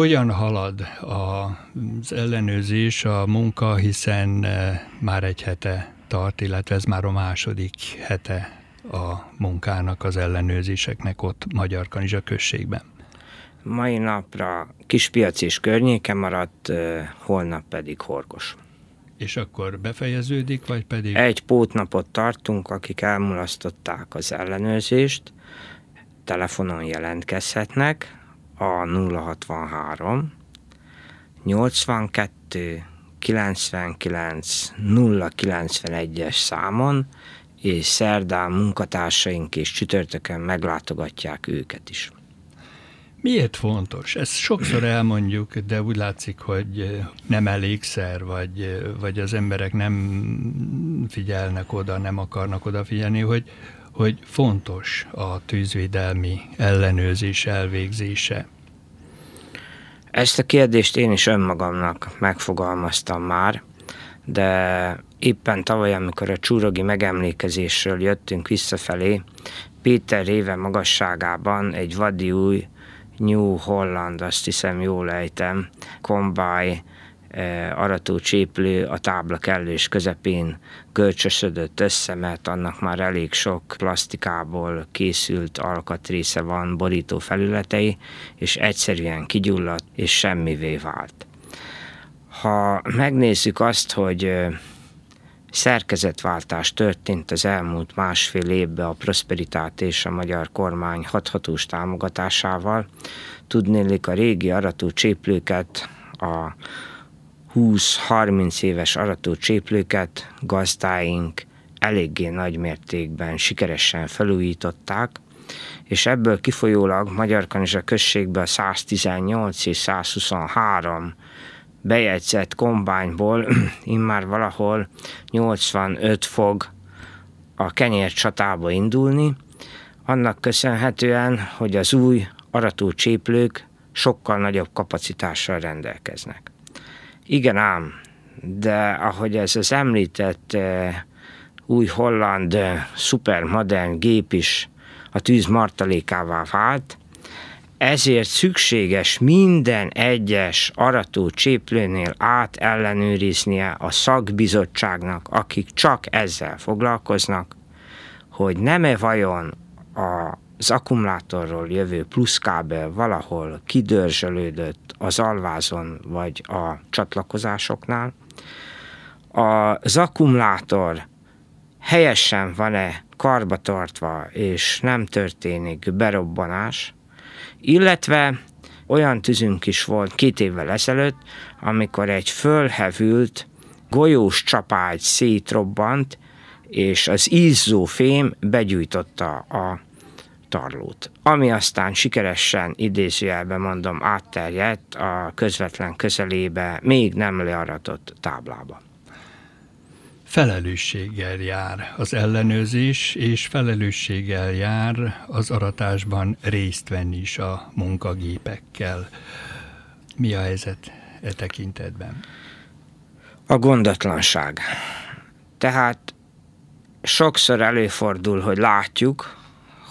Hogyan halad az ellenőrzés, a munka, hiszen eh, már egy hete tart, illetve ez már a második hete a munkának, az ellenőrzéseknek ott Magyar Kanizsa községben? Mai napra Kispiac és környéke maradt, eh, holnap pedig Horgos. És akkor befejeződik, vagy pedig? Egy pótnapot tartunk, akik elmulasztották az ellenőrzést, telefonon jelentkezhetnek, a 063 82 99 091-es számon, és szerdán munkatársaink és csütörtökön meglátogatják őket is. Miért fontos? Ezt sokszor elmondjuk, de úgy látszik, hogy nem elégszer, vagy, vagy az emberek nem figyelnek oda, nem akarnak odafigyelni, hogy, hogy fontos a tűzvédelmi ellenőrzés elvégzése. Ezt a kérdést én is önmagamnak megfogalmaztam már, de éppen tavaly, amikor a csúrogi megemlékezésről jöttünk visszafelé, Péter éve magasságában egy vadi új New Holland, azt hiszem jól ejtem, kombáj E, arató cséplő a tábla kellős közepén kölcsösödött össze, mert annak már elég sok plastikából készült alkatrésze van, borító felületei, és egyszerűen kigyulladt, és semmivé vált. Ha megnézzük azt, hogy szerkezetváltás történt az elmúlt másfél évben a Prosperitát és a magyar kormány hathatós támogatásával. Tudnélik a régi arató cséplőket a 20-30 éves arató cséplőket gazdáink eléggé nagy mértékben sikeresen felújították, és ebből kifolyólag Magyar Kanizsa községben 118 és 123 bejegyzett kombányból immár valahol 85 fog a kenyér csatába indulni, annak köszönhetően, hogy az új arató cséplők sokkal nagyobb kapacitással rendelkeznek. Igen ám, de ahogy ez az említett eh, új holland eh, szupermodern gép is a tűz martalékává vált, ezért szükséges minden egyes arató cséplőnél át ellenőriznie a szakbizottságnak, akik csak ezzel foglalkoznak, hogy nem-e vajon a az akkumulátorról jövő pluszkábel valahol kidörzsölődött az alvázon vagy a csatlakozásoknál, az akkumulátor helyesen van-e karbatartva, és nem történik berobbanás, illetve olyan tüzünk is volt két évvel ezelőtt, amikor egy fölhevült golyós csapágy szétrobbant, és az izzó fém begyújtotta a tarlót, ami aztán sikeresen, idézőjelben mondom, átterjedt a közvetlen közelébe, még nem learatott táblába. Felelősséggel jár az ellenőrzés, és felelősséggel jár az aratásban részt venni is a munkagépekkel. Mi a helyzet e tekintetben? A gondatlanság. Tehát sokszor előfordul, hogy látjuk,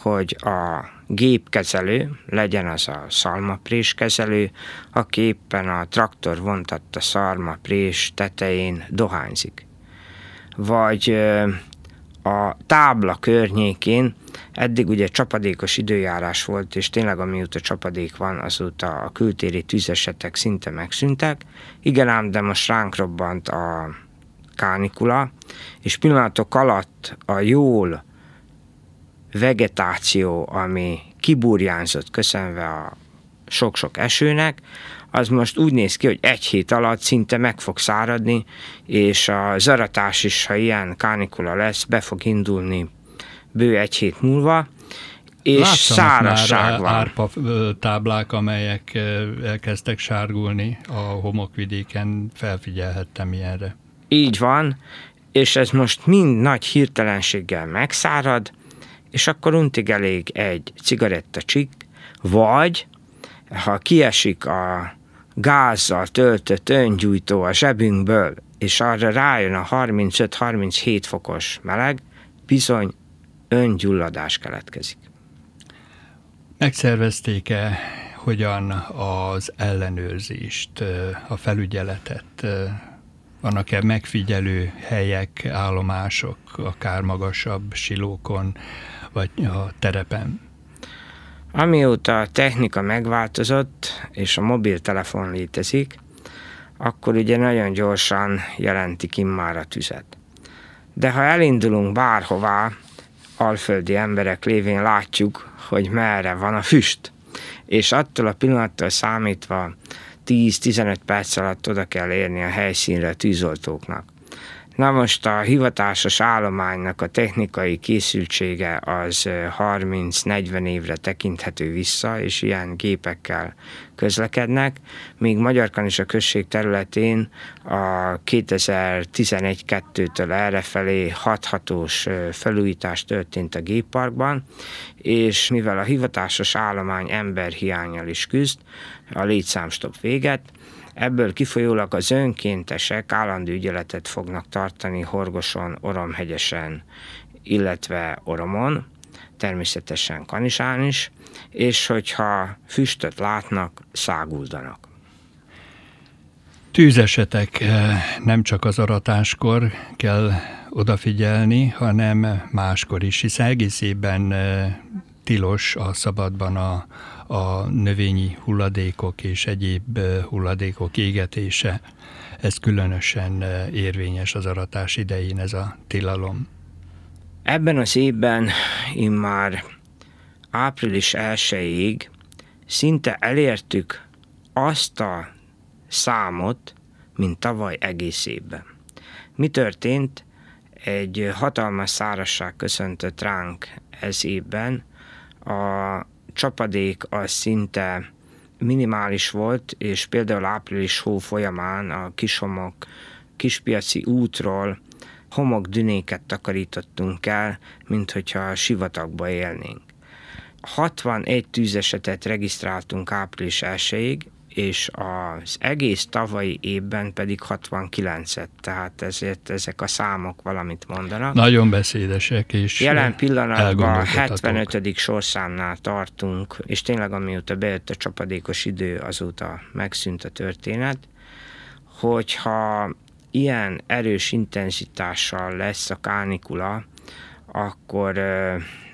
hogy a gépkezelő, legyen az a szalmaprés kezelő, aki éppen a traktor vontatta szalmaprés tetején dohányzik. Vagy a tábla környékén, eddig ugye csapadékos időjárás volt, és tényleg amióta csapadék van, azóta a kültéri tűzesetek szinte megszűntek. Igen ám, de most ránk robbant a kánikula, és pillanatok alatt a jól vegetáció, ami kiburjánzott köszönve a sok-sok esőnek, az most úgy néz ki, hogy egy hét alatt szinte meg fog száradni, és a zaratás is, ha ilyen kánikula lesz, be fog indulni bő egy hét múlva, és Láttam szárazság már van. Eh, árpa eh, táblák, amelyek eh, elkezdtek sárgulni a homokvidéken, felfigyelhettem ilyenre. Így van, és ez most mind nagy hirtelenséggel megszárad, és akkor untig elég egy csik, vagy ha kiesik a gázzal töltött öngyújtó a zsebünkből, és arra rájön a 35-37 fokos meleg, bizony öngyulladás keletkezik. Megszervezték-e hogyan az ellenőrzést, a felügyeletet? Vannak-e megfigyelő helyek, állomások, akár magasabb silókon, vagy a terepen? Amióta a technika megváltozott, és a mobiltelefon létezik, akkor ugye nagyon gyorsan jelentik immár a tüzet. De ha elindulunk bárhová, alföldi emberek lévén látjuk, hogy merre van a füst. És attól a pillanattól számítva 10-15 perc alatt oda kell érni a helyszínre a tűzoltóknak. Na most a hivatásos állománynak a technikai készültsége az 30-40 évre tekinthető vissza, és ilyen gépekkel közlekednek, míg Magyarkan is a község területén a 2011-2-től errefelé hathatós felújítás történt a gépparkban, és mivel a hivatásos állomány emberhiányjal is küzd, a létszámstop véget, Ebből kifolyólag az önkéntesek állandó ügyeletet fognak tartani Horgoson, Oromhegyesen, illetve Oromon, természetesen Kanisán is, és hogyha füstöt látnak, száguldanak. Tűzesetek eh, nem csak az aratáskor kell odafigyelni, hanem máskor is, hiszen egész évben eh, tilos a szabadban a, a növényi hulladékok és egyéb hulladékok égetése. Ez különösen érvényes az aratás idején ez a tilalom. Ebben az évben én már április 1-ig szinte elértük azt a számot, mint tavaly egész évben. Mi történt? Egy hatalmas szárasság köszöntött ránk ez évben, a csapadék az szinte minimális volt, és például április hó folyamán a kisomok kispiaci útról homokdünéket takarítottunk el, mint hogyha a sivatagba élnénk. 61 tűzesetet regisztráltunk április 1 és az egész tavalyi évben pedig 69-et, tehát ezért ezek a számok valamit mondanak. Nagyon beszédesek és Jelen pillanatban a 75. sorszámnál tartunk, és tényleg amióta bejött a csapadékos idő, azóta megszűnt a történet, hogyha ilyen erős intenzitással lesz a kánikula, akkor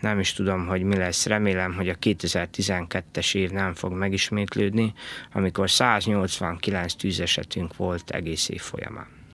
nem is tudom, hogy mi lesz. Remélem, hogy a 2012-es év nem fog megismétlődni, amikor 189 tűzesetünk volt egész év folyamán.